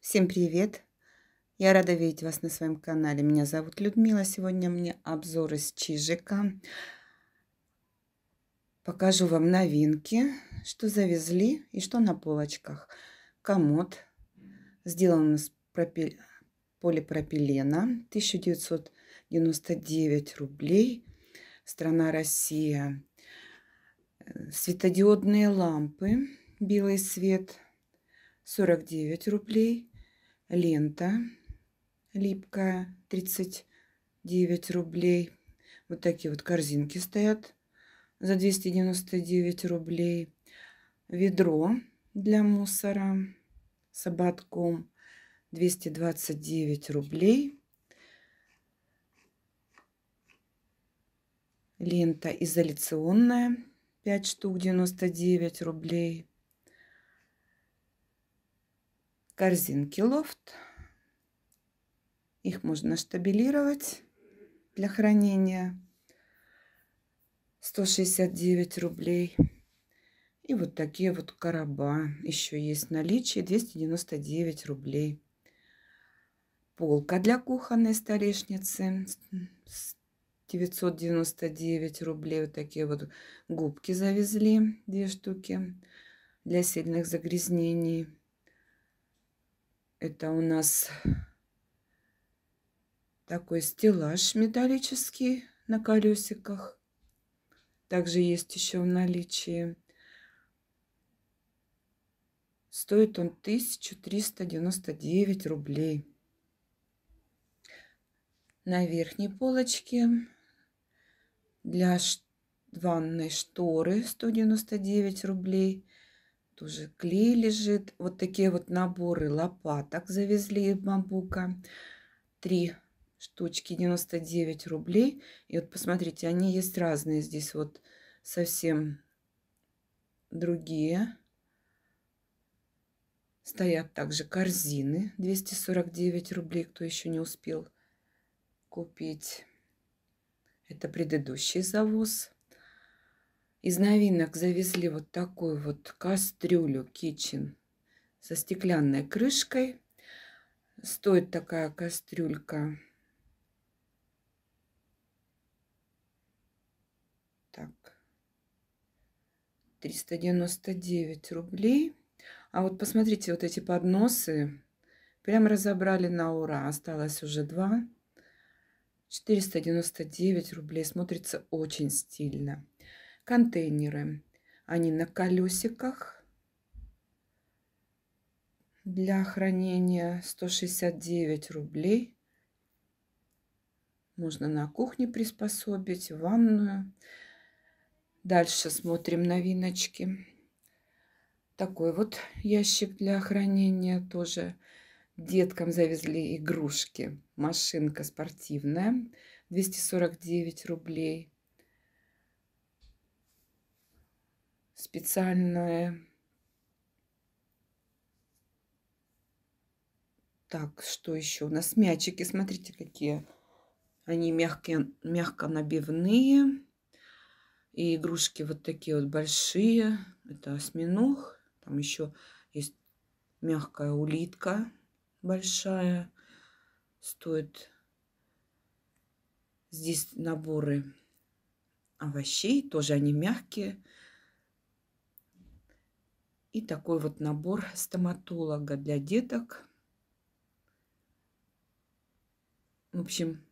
Всем привет! Я рада видеть вас на своем канале. Меня зовут Людмила. Сегодня мне обзор из Чижика. Покажу вам новинки, что завезли и что на полочках. Комод сделан из пропи... полипропилена. 1999 рублей. Страна Россия. Светодиодные лампы. Белый свет. 49 рублей лента липкая 39 рублей. Вот такие вот корзинки стоят за 299 рублей. Ведро для мусора с ободком 229 рублей. Лента изоляционная 5 штук 99 рублей. корзинки лофт. Их можно штабилировать для хранения. 169 рублей. И вот такие вот короба еще есть в наличии. 299 рублей. Полка для кухонной столешницы. 999 рублей. Вот такие вот губки завезли. Две штуки для сильных загрязнений. Это у нас такой стеллаж металлический на колесиках. Также есть еще в наличии. Стоит он 1399 рублей. На верхней полочке для ванной шторы 199 рублей. Тоже клей лежит. Вот такие вот наборы лопаток завезли из бамбука. Три штучки 99 рублей. И вот посмотрите, они есть разные. Здесь вот совсем другие. Стоят также корзины 249 рублей, кто еще не успел купить. Это предыдущий завоз. Из новинок завезли вот такую вот кастрюлю Kitchen со стеклянной крышкой. Стоит такая кастрюлька. Так, 399 рублей. А вот посмотрите, вот эти подносы прям разобрали на ура. Осталось уже два. 499 рублей. Смотрится очень стильно контейнеры. Они на колесиках для хранения 169 рублей. Можно на кухне приспособить, ванную. Дальше смотрим новиночки. Такой вот ящик для хранения тоже. Деткам завезли игрушки. Машинка спортивная. 249 рублей. специальное... Так, что еще? У нас мячики, смотрите, какие. Они мягкие, мягко набивные. И игрушки вот такие вот большие. Это осьминог. Там еще есть мягкая улитка большая. Стоит здесь наборы овощей. Тоже они мягкие. И такой вот набор стоматолога для деток. В общем,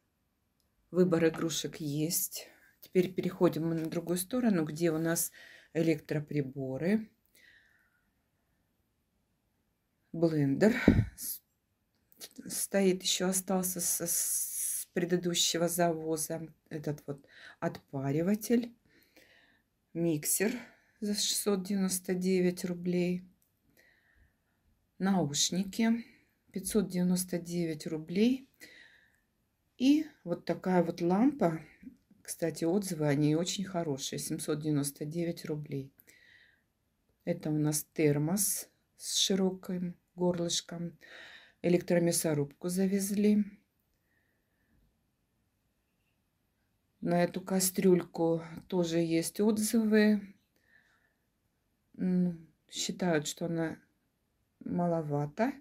выбор игрушек есть. Теперь переходим на другую сторону, где у нас электроприборы. Блендер стоит, еще остался с, с предыдущего завоза. Этот вот отпариватель, миксер за 699 рублей. Наушники 599 рублей. И вот такая вот лампа. Кстати, отзывы о ней очень хорошие. 799 рублей. Это у нас термос с широким горлышком. Электромясорубку завезли. На эту кастрюльку тоже есть отзывы. Ну, считают, что она маловато.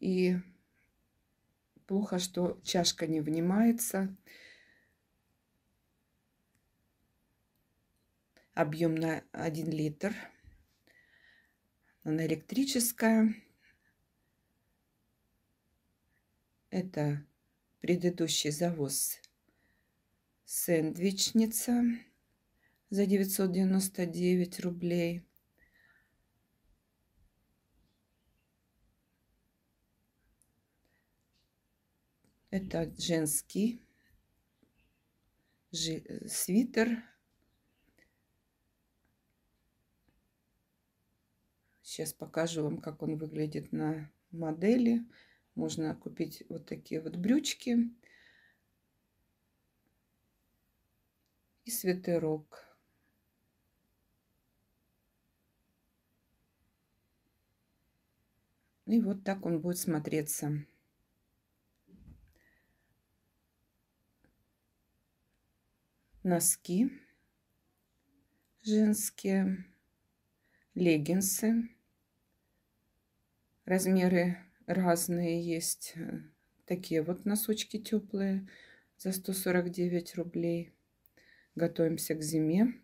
И плохо, что чашка не внимается. Объем на 1 литр. Она электрическая. Это предыдущий завоз сэндвичница за 999 рублей. Это женский свитер. Сейчас покажу вам, как он выглядит на модели. Можно купить вот такие вот брючки и свитерок. И вот так он будет смотреться. носки женские, леггинсы. Размеры разные есть. Такие вот носочки теплые за 149 рублей. Готовимся к зиме.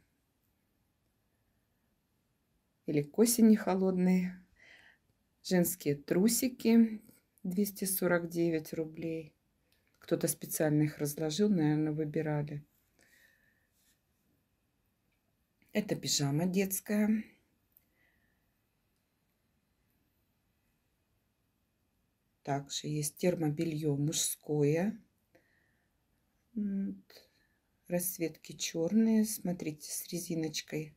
Или к осени холодной. Женские трусики 249 рублей. Кто-то специально их разложил, наверное, выбирали. Это пижама детская. Также есть термобелье мужское. Расцветки черные, смотрите, с резиночкой.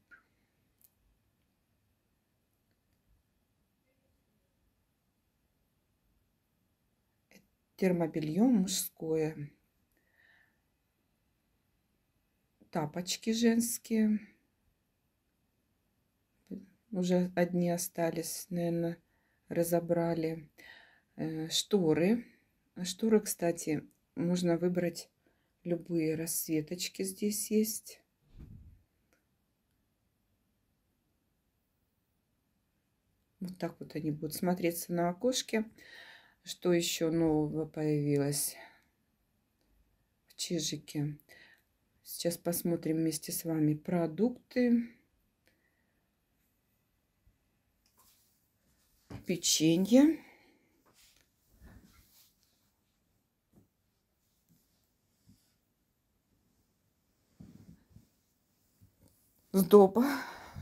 термобелье мужское, тапочки женские. Уже одни остались, наверное, разобрали. Э, шторы. Шторы, кстати, можно выбрать любые расцветочки здесь есть. Вот так вот они будут смотреться на окошке. Что еще нового появилось в чижике? Сейчас посмотрим вместе с вами продукты. печенье. Сдоба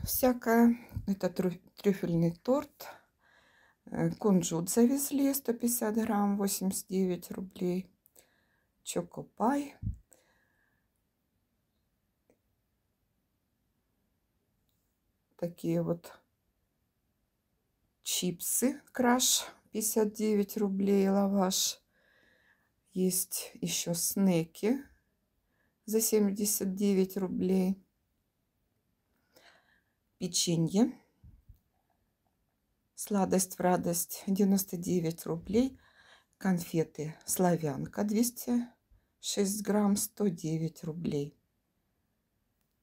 всякая. Это трюфельный торт. Э, кунжут завезли 150 грамм, 89 рублей. Чокопай. Такие вот чипсы краш 59 рублей лаваш. Есть еще снеки за 79 рублей. Печенье. Сладость в радость 99 рублей. Конфеты славянка 206 грамм 109 рублей.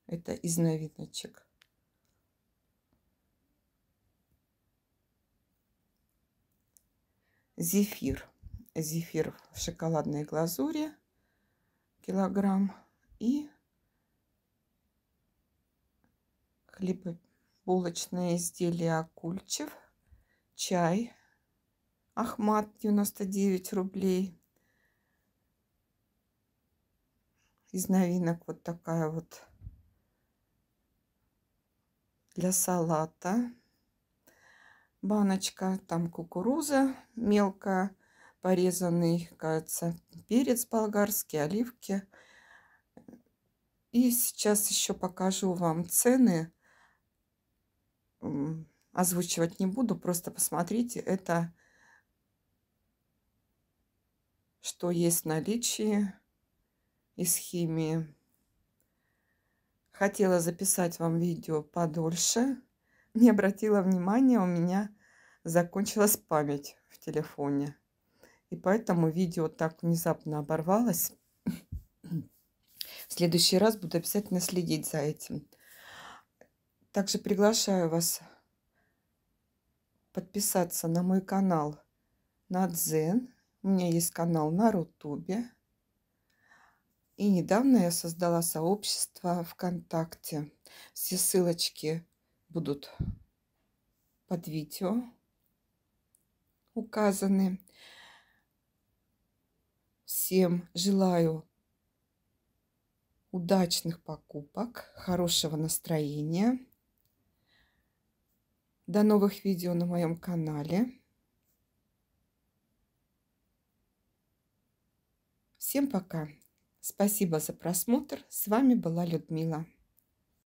Это из новиночек. зефир. Зефир в шоколадной глазури килограмм и хлебобулочные изделия Акульчев, чай Ахмат 99 рублей. Из новинок вот такая вот для салата баночка, там кукуруза, мелко порезанный, кажется, перец болгарский, оливки. И сейчас еще покажу вам цены. Озвучивать не буду, просто посмотрите, это что есть в наличии из химии. Хотела записать вам видео подольше. Не обратила внимания, у меня закончилась память в телефоне. И поэтому видео так внезапно оборвалось. В следующий раз буду обязательно следить за этим. Также приглашаю вас подписаться на мой канал на Дзен. У меня есть канал на Рутубе. И недавно я создала сообщество ВКонтакте. Все ссылочки будут под видео указаны. Всем желаю удачных покупок, хорошего настроения. До новых видео на моем канале. Всем пока. Спасибо за просмотр. С вами была Людмила.